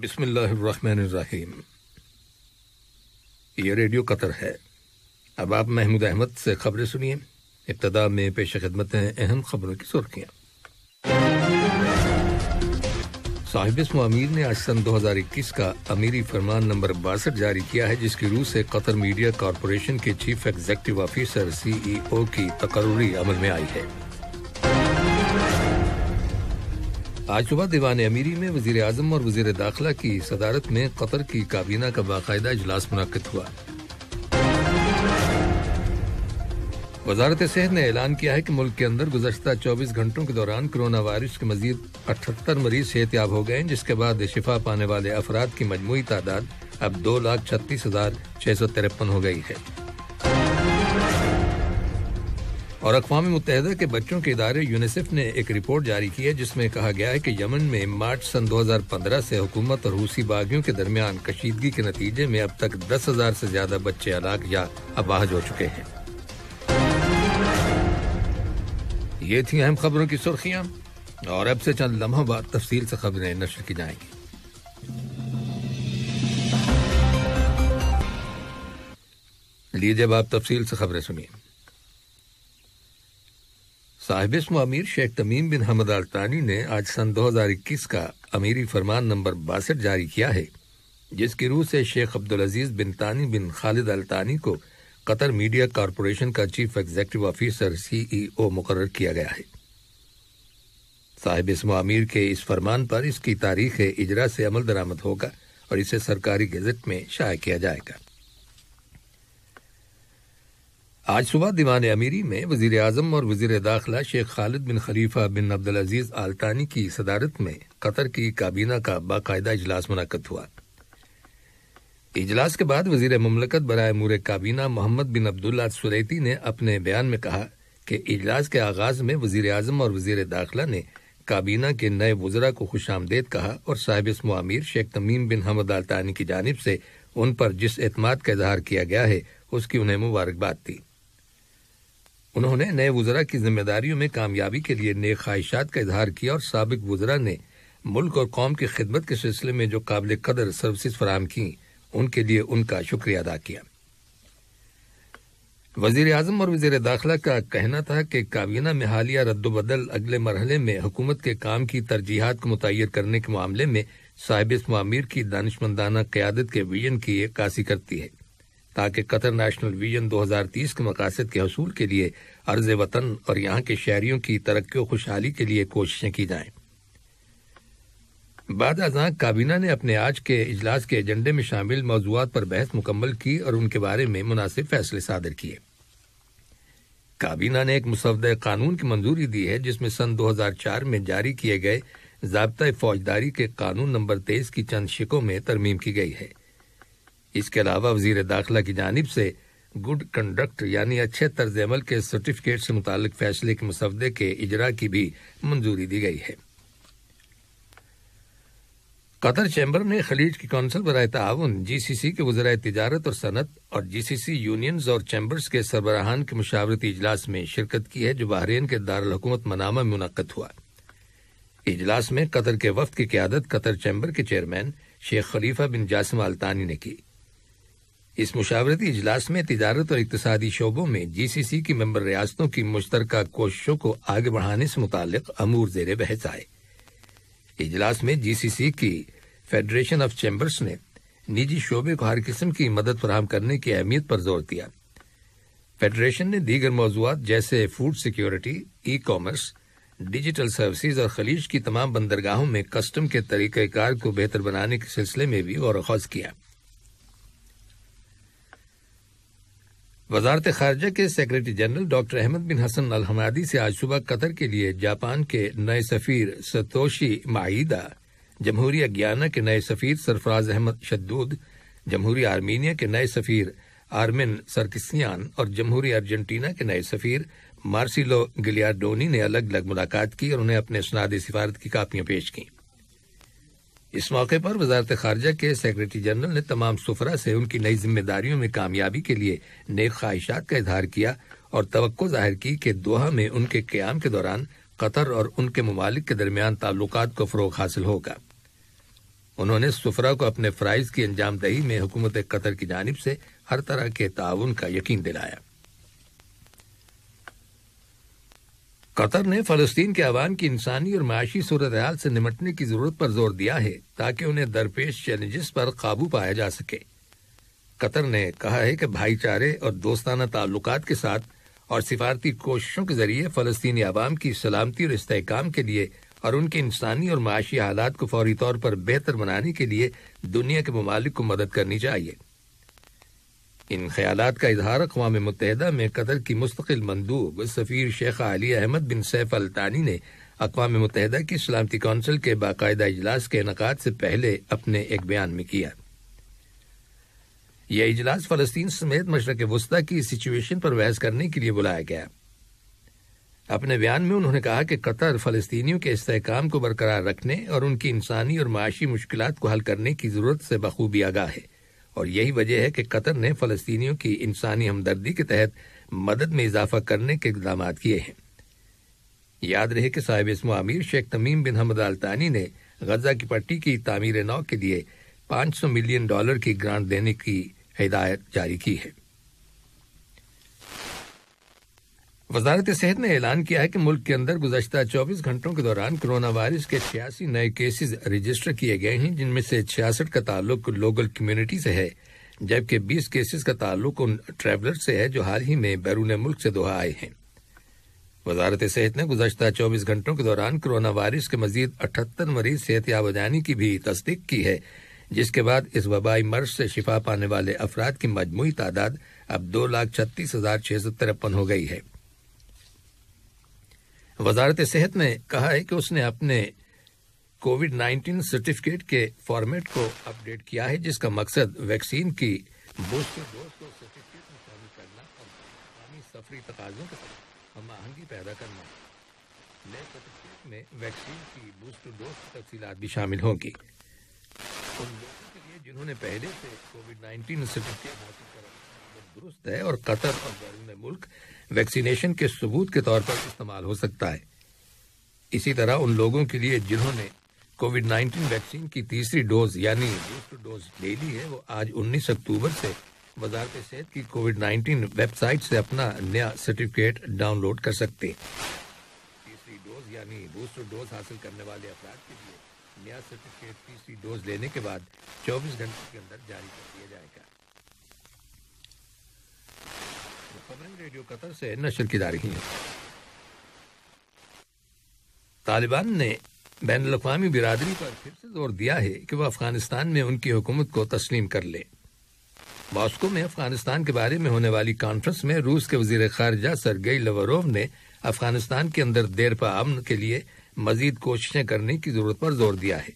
बिस्मिल्लाहिर्रहमानिर्रहीम ये radio Qatar है अब आप महमूद अहमद से खबरें सुनिए इब्तदा में पेश खिदमत हैं अहम खबरों की सुर्खियाँ साहिब अमीर ने आज सन 2021 का अमीरी फरमान नंबर बासठ जारी किया है जिसकी रूह से कतर मीडिया कॉरपोरेशन के चीफ एग्जीक्यूटिव ऑफिसर सीईओ की तकरूरी अमल में आई है आज सुबह दीवान अमीरी में वजी अजम और वजीर दाखिला की सदारत में कतर की काबीना का बाकायदा इजलास मुनद हुआ वजारत सेहत ने ऐलान किया है कि मुल्क के अंदर गुजशत 24 घंटों के दौरान कोरोना वायरस के मजीद अठहत्तर मरीज सेहतियाब हो गए जिसके बाद शिफा पाने वाले अफराद की मजमू तादाद अब दो लाख छत्तीस हजार छह सौ तिरपन हो गई है और अकवा मुतहदा के बच्चों के इदारे यूनिसेफ ने एक रिपोर्ट जारी की है जिसमें कहा गया है कि यमन में मार्च सन 2015 से हुकूमत और रूसी बागियों के दरमियान कशीदगी के नतीजे में अब तक दस हजार से ज्यादा बच्चे अलाक या अबाहज हो चुके हैं ये थी अहम खबरों की सुर्खियां और अब से चंद लम्हों बाद तफसील से खबरें नशर की जाएंगी लीजिए अब आप तफसील से खबरें सुनिए साहिब इसम अमीर शेख तमीम बिन हमद अल तानी ने आज सन 2021 का अमीरी फरमान नंबर बासठ जारी किया है जिसकी रूह से शेख अब्दुल अजीज बिन तानी बिन खालिद अल तानी को कतर मीडिया कॉरपोरेशन का चीफ एग्जीक्यूटिव ऑफिसर सीईओ मुकर किया गया है साहिब इसम अमीर के इस फरमान पर इसकी तारीख इजरा से अमल दरामद होगा और इसे सरकारी गजट में शाया किया जाएगा आज सुबह दीवान अमीरी में वजीर अजम और वजीर दाखिला शेख खालिद बिन खलीफा बिन अब्दुल अजीज आलतानी की सदारत में कतर की काबीना का बाकायदा इजलास मुनद हुआ इजलास के बाद वजीर ममलकत बरए मूर काबीना मोहम्मद बिन अब्दुल्ला सुरैती ने अपने बयान में कहा कि इजलास के आगाज में वजीर अजम और वजीर दाखिला ने काबीना के नए वजरा को खुश आमदेद कहा और साहिब इसमो अमीर शेख तमीम बिन हमद अल्तानी की जानब से उन पर जिस एतम का इजहार किया गया है उसकी उन्हें मुबारकबाद दी उन्होंने नए वजरा की जिम्मेदारियों में कामयाबी के लिए नए ख्वाहिशात का इजहार किया और सबक वजरा ने मुल्क और कौम की खिदमत के सिलसिले में जो काबिल कदर सर्विस फराम की उनके लिए उनका शुक्रिया अदा किया वजीर अजम और वजीर दाखिला का कहना था कि काबीना में हालिया रद्दबदल अगले मरहले में हुकूमत के काम की तरजीहत को मुतर करने के मामले में साहिब मामिर की दानशमंदाना क्यादत के विजन की अक्सी करती है ताकि कतर नेशनल विजन 2030 के मकासद के हसूल के लिए अर्ज वतन और यहाँ के शहरियों की तरक्की और खुशहाली के लिए कोशिशें की जाएं बाद अजा काबीना ने अपने आज के इजलास के एजेंडे में शामिल मौजूद पर बहस मुकम्मल की और उनके बारे में मुनासिब फैसले सादर किए काबीना ने एक मुसवद कानून की मंजूरी दी है जिसमें सन 2004 में जारी किए गए जबता फौजदारी के कानून नंबर तेईस की चंद शिकों में तरमीम की गई है इसके अलावा वजीर दाखिला की जानब से गुड कंडक्ट यानी अच्छे तर्ज अमल के सर्टिफिकेट से मुतल फैसले के मसवदे के इजरा की भी मंजूरी दी गई है कतर चैम्बर ने खलीज की कौंसल बरए ताउन जी सी सी के वजरा तजारत और सनत और जी सी सी यूनियंस और चैम्बर्स के सरबराहान के मशावरती इजलास में शिरकत की है जो बहरीन के दारकूमत मनामा में मुनद हुआ इजलास में कतर के वफद की क्यादत कतर चैम्बर के chairman Sheikh Khalifa bin Jassim Al Thani ने की इस मुशावरती इजलास में तजारत और इकतदी शोबों में जी सी सी की मेम्बर रियासतों की मुश्तर कोशिशों को आगे बढ़ाने से मुतक अमूर जेर बहस आए इजलास में जी सी सी की फेडरेशन ऑफ चैम्बर्स ने निजी शोबे को हर किस्म की मदद फराम करने की अहमियत पर जोर दिया फेडरेशन ने दीगर मौजूद जैसे food security e commerce digital service और खलीज की तमाम बंदरगाहों में कस्टम के तरीक़ाकार को बेहतर बनाने के सिलसिले में भी गौर खौज किया वजारत खारजा के secretary general doctor Ahmed bin Hassan Al Hammadi से आज सुबह कतर के लिए जापान के नए सफीर सतोशी माईदा जमहूरी अज्ञाना के नए सफीर सरफराज अहमद शद्दूद जमहूरी आर्मीनिया के नए सफीर आर्मिन सरकिसियान और जमहूरी अर्जेंटीना के नए सफीर मार्सिलो गिलियाडोनी ने अलग अलग मुलाकात की और उन्हें अपने स्नाद सिफारत की कापियां पेश कीं इस मौके पर वजारत खारजा के सेक्रेटरी जनरल ने तमाम सुफरा से उनकी नई जिम्मेदारियों में कामयाबी के लिए नेक ख्वाहिशात का इजहार किया और तो जाहिर की कि दोहा में उनके क्याम के दौरान कतर और उनके ममालिक के दरमियान ताल्लुक को फ़रोग हासिल होगा उन्होंने सुफरा को अपने फ्राइज की अंजामदही में हुकूमत कतर की जानब से हर तरह के ताउन का यकीन दिलाया कतर ने फलस्तीन के आवाम की इंसानी और माशी सूरत हाल से निमटने की जरूरत पर जोर दिया है ताकि उन्हें दरपेश चैलेंजेस पर काबू पाया जा सके कतर ने कहा है कि भाईचारे और दोस्ताना ताल्लुक के साथ और सिफारती कोशिशों के जरिए फलस्तीनी आवाम की सलामती और इस्तेकाम के लिए और उनके इंसानी और माशी हालात को फौरी तौर पर बेहतर बनाने के लिए दुनिया के ममालिक को मदद करनी चाहिए इन ख्याल का इजहार अकवा मुतहदा में कतर की मुस्तकिल मंदूब सफ़ीर शेख अली अहमद बिन सैफ अल्तानी ने अकवा मुतहदा की सलामती कौंसिल के बाकायदा इजलास के इनका से पहले अपने एक बयान में किया यह इजलास फलस्तीन समेत मशरक वस्ती की सिचुएशन पर बहस करने के लिए बुलाया गया अपने बयान में उन्होंने कहा कि कतर फलस्तीनियों के इसकाम को बरकरार रखने और उनकी इंसानी और माशी मुश्किल को हल करने की जरूरत से बखूबी आगाह है और यही वजह है कि कतर ने फलस्तीनियों की इंसानी हमदर्दी के तहत मदद में इजाफा करने के इकदाम किए हैं याद रहे कि साहिब इसम आमिर शेख तमीम बिन हमद अल्तानी ने गजा की पट्टी की तामीर नौ के लिए 500 मिलियन डॉलर की ग्रांट देने की हिदायत जारी की है वजारत सेहत ने ऐलान किया है कि मुल्क के अंदर गुजशत 24 घंटों के दौरान कोरोना वायरस के छियासी नए केसेज रजिस्टर किए गए हैं जिनमें से छियासठ का ताल्लुक लोकल कम्युनिटी से है जबकि 20 केसेस का ताल्लुक उन ट्रैवलर से है जो हाल ही में बैरून मुल्क से दोहा आए हैं वजारत सेहत ने गुजशत 24 घंटों के दौरान कोरोना वायरस के मजीद अठहत्तर मरीज सेहत याब जाने की भी तस्दीक की है जिसके बाद इस वबाई मर्ज से शिफा पाने वाले अफराद की मजमू तादाद अब दो लाख छत्तीस हजार छह सौ तिरपन हो गई है वजारत सेहत ने कहा है कि उसने अपने कोविड 19 सर्टिफिकेट के फॉर्मेट को अपडेट किया है जिसका मकसद वैक्सीन की बूस्टर डोज को सर्टिफिकेट में शामिल करना और आगामी सफरी तकाजों के हम आहंगी पैदा करना नए सर्टिफिकेट में वैक्सीन की बूस्टर डोज की तफसीत भी शामिल होंगी उन लोगों के लिए जिन्होंने पहले से कोविड 19 सर्टिफिकेट हासिल करा दुरुस्त है और कतर और बैरून मुल्क वैक्सीनेशन के सबूत के तौर पर इस्तेमाल हो सकता है इसी तरह उन लोगों के लिए जिन्होंने कोविड 19 वैक्सीन की तीसरी डोज यानी बूस्टर डोज ले ली है वो आज 19 अक्टूबर से वजारत सेहत की कोविड 19 वेबसाइट से अपना नया सर्टिफिकेट डाउनलोड कर सकते हैं तीसरी डोज यानी बूस्टर डोज हासिल करने वाले अफराद के लिए नया सर्टिफिकेट तीसरी डोज लेने के बाद 24 घंटे के अंदर जारी कर दिया जाएगा रेडियो कतर से नशर की तालिबान ने बैन अवी बिरादरी पर फिर से जोर दिया है कि वह अफगानिस्तान में उनकी हुकूमत को तस्लीम कर ले मॉस्को में अफगानिस्तान के बारे में होने वाली कॉन्फ्रेंस में रूस के वजीर खारजा सरगई लवरोव ने अफगानिस्तान के अंदर देर पर अमन के लिए मजीद कोशिशें करने की जरूरत पर जोर दिया है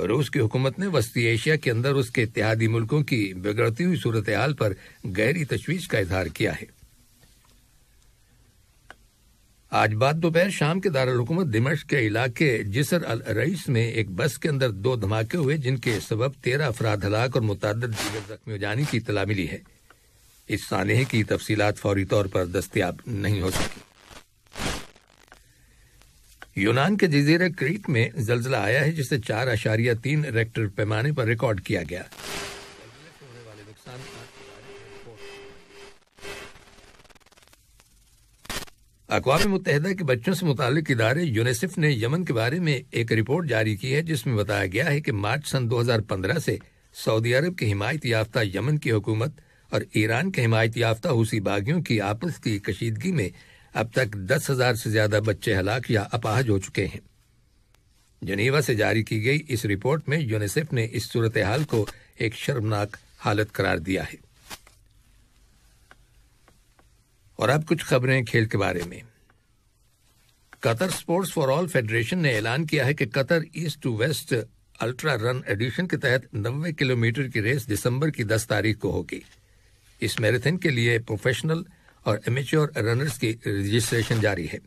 रूस की हुकूमत ने वस्ती एशिया के अंदर उसके इतिहादी मुल्कों की बिगड़ती हुई सूरत हाल पर गहरी तशवीश का इजहार किया है आज बाद दोपहर शाम के दारकूमत दिमश के इलाके जिसर अल रईस में एक बस के अंदर दो धमाके हुए जिनके सबब तेरह अफराद हलाक और मुतद दीगर जख्मी हो जाने की इतला मिली है इस सानहे की तफसीत फौरी तौर पर दस्तियाब नहीं हो सकी यूनान के जजीरा क्रीट में जलजिला आया है जिसे चार आशारिया तीन रेक्टर पैमाने पर रिकॉर्ड किया गया अकवा मुतहदा के बच्चों से मुतल इदारे यूनिसेफ ने यमन के बारे में एक रिपोर्ट जारी की है जिसमें बताया गया है कि मार्च सन 2015 से सऊदी अरब की हिमायत याफ्ता यमन की हुकूमत और ईरान के हिमायत याफ्ता हुसी बागियों की आपस की कशीदगी में अब तक दस हजार से ज्यादा बच्चे हलाक या अपाहज हो चुके हैं जनेवा से जारी की गई इस रिपोर्ट में यूनिसेफ ने इस सूरत हाल को एक शर्मनाक हालत करार दिया है और अब कुछ खबरें खेल के बारे में Qatar sports for all federation ने ऐलान किया है कि Qatar east to west ultra run edition के तहत 90 किलोमीटर की रेस दिसंबर की 10 तारीख को होगी इस मैराथन के लिए प्रोफेशनल और एमेच्योर रनर्स की रजिस्ट्रेशन जारी है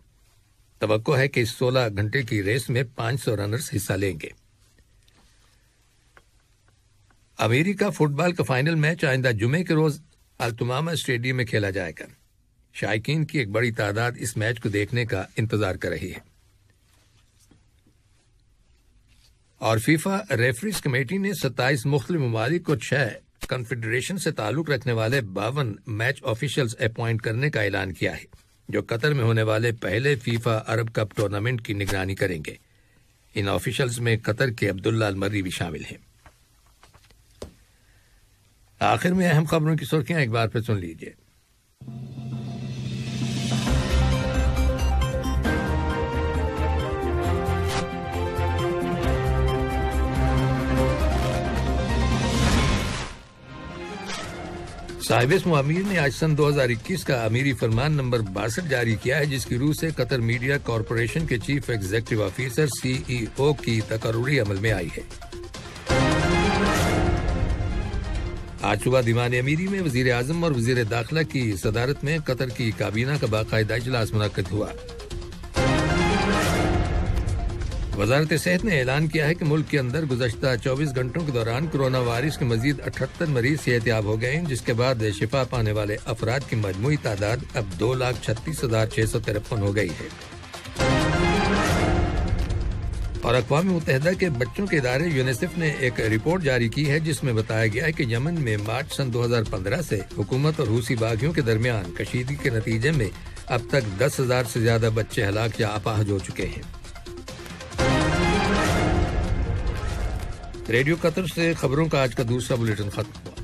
तो है कि 16 घंटे की रेस में 500 रनर्स हिस्सा लेंगे अमेरिका फुटबॉल का फाइनल मैच आइंदा जुमे के रोज अल्तुमामा स्टेडियम में खेला जाएगा शायकीन की एक बड़ी तादाद इस मैच को देखने का इंतजार कर रही है और फीफा रेफरीज कमेटी ने 27 मुख्तलि ममालिक को छह कन्फेडरेशन से ताल्लुक रखने वाले बावन मैच ऑफिशियल्स अपॉइंट करने का ऐलान किया है जो कतर में होने वाले पहले फीफा अरब कप टूर्नामेंट की निगरानी करेंगे इन ऑफिशियल्स में कतर के अब्दुल्ला अलमर्री भी शामिल हैं आखिर में अहम खबरों की सुर्खियां एक बार फिर सुन लीजिए साहिब अमीर ने आज सन 2021 का अमीरी फरमान नंबर बासठ जारी किया है जिसकी रूह से कतर मीडिया कॉरपोरेशन के चीफ एग्जीक्यूटिव ऑफिसर सीईओ की तकरूरी अमल में आई है आज सुबह दीवान अमीरी में वजीर आजम और वजीर दाखिला की सदारत में कतर की काबीना का बाकायदा इजलास मुनद हुआ वजारत सेहत ने ऐलान किया है कि मुल्क के अंदर गुजशत 24 घंटों के दौरान कोरोना वायरस के मजीद अठहत्तर मरीज सेहत याब हो गए जिसके बाद शिफा पाने वाले अफराद की मजमू तादाद अब दो लाख छत्तीस हजार छह सौ तिरपन हो गई है और अकवा मुतहदा के बच्चों के इदारे यूनिसेफ ने एक रिपोर्ट जारी की है जिसमें बताया गया है कि यमन में मार्च सन 2015 से हुकूमत और रूसी बागियों के दरमियान कशीदगी के नतीजे में अब तक दस हजार से ज्यादा बच्चे हलाक या अपाहज हो चुके हैं रेडियो कतर से खबरों का आज का दूसरा बुलेटिन खत्म हुआ